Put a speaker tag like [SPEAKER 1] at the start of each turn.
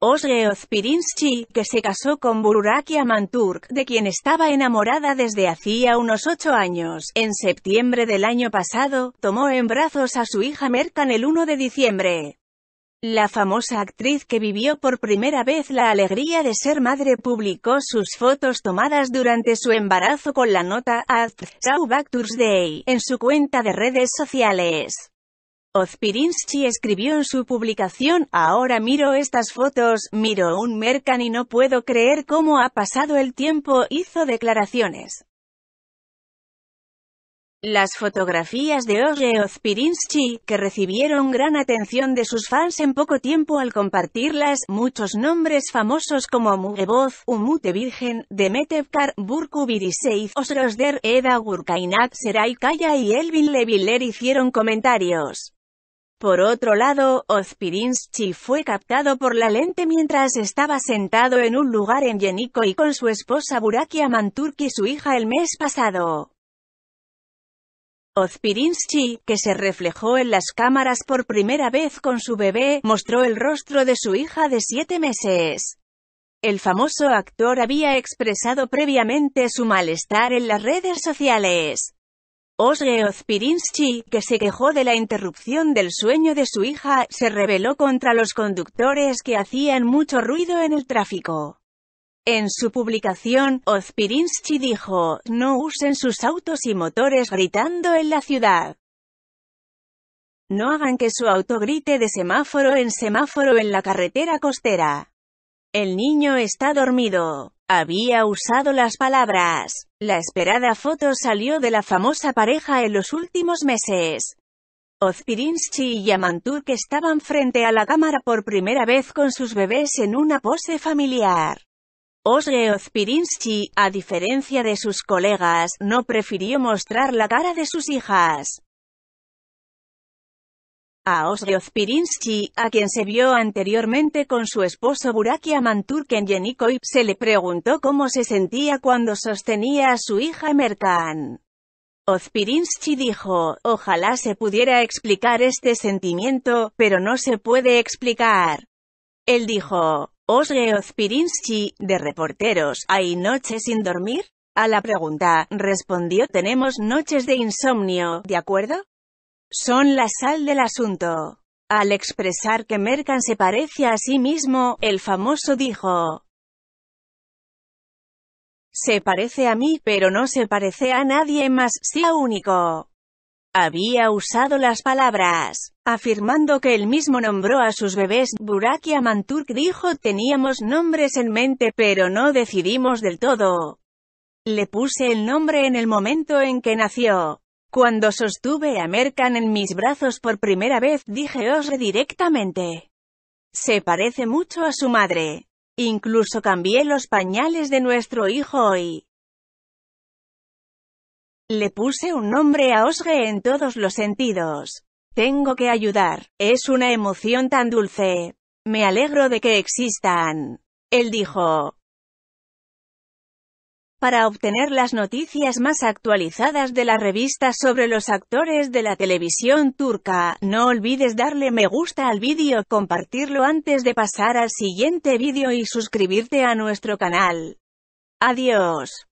[SPEAKER 1] Osgeo Özpirinçci, que se casó con Bururakia Manturk, de quien estaba enamorada desde hacía unos ocho años. En septiembre del año pasado, tomó en brazos a su hija Merkan el 1 de diciembre. La famosa actriz que vivió por primera vez la alegría de ser madre publicó sus fotos tomadas durante su embarazo con la nota At Back Day» en su cuenta de redes sociales. Ozpirinsky escribió en su publicación, Ahora miro estas fotos, miro un Mercan y no puedo creer cómo ha pasado el tiempo, hizo declaraciones. Las fotografías de Ozge Ozpirinsky, que recibieron gran atención de sus fans en poco tiempo al compartirlas, muchos nombres famosos como Mugeboz, Umute Virgen, Demetevkar, Burku Osrosder, Eda Gurkainat, Serai Kaya y Elvin Leviller hicieron comentarios. Por otro lado, Ozpirinsky fue captado por la lente mientras estaba sentado en un lugar en y con su esposa Burakia Manturki y su hija el mes pasado. Ozpirinsky, que se reflejó en las cámaras por primera vez con su bebé, mostró el rostro de su hija de siete meses. El famoso actor había expresado previamente su malestar en las redes sociales. Osge que se quejó de la interrupción del sueño de su hija, se rebeló contra los conductores que hacían mucho ruido en el tráfico. En su publicación, Ozpirinsky dijo, no usen sus autos y motores gritando en la ciudad. No hagan que su auto grite de semáforo en semáforo en la carretera costera. El niño está dormido había usado las palabras. La esperada foto salió de la famosa pareja en los últimos meses. Ozpirinsky y Yamanturk estaban frente a la cámara por primera vez con sus bebés en una pose familiar. Osge Ozpirinsky, a diferencia de sus colegas, no prefirió mostrar la cara de sus hijas a a quien se vio anteriormente con su esposo Buraki Amanturken Yenikoy, se le preguntó cómo se sentía cuando sostenía a su hija Merkan. Ozpirinsky dijo, ojalá se pudiera explicar este sentimiento, pero no se puede explicar. Él dijo, Ozge Ozpirinsky, de reporteros, ¿hay noches sin dormir? A la pregunta, respondió tenemos noches de insomnio, ¿de acuerdo? son la sal del asunto. Al expresar que Merkan se parece a sí mismo, el famoso dijo, se parece a mí, pero no se parece a nadie más, sea único. Había usado las palabras, afirmando que él mismo nombró a sus bebés, Burak y Amanturk dijo teníamos nombres en mente pero no decidimos del todo. Le puse el nombre en el momento en que nació. Cuando sostuve a Merkan en mis brazos por primera vez, dije Osre directamente. Se parece mucho a su madre. Incluso cambié los pañales de nuestro hijo hoy. Le puse un nombre a Osre en todos los sentidos. Tengo que ayudar. Es una emoción tan dulce. Me alegro de que existan. Él dijo, para obtener las noticias más actualizadas de la revista sobre los actores de la televisión turca, no olvides darle me gusta al vídeo, compartirlo antes de pasar al siguiente vídeo y suscribirte a nuestro canal. Adiós.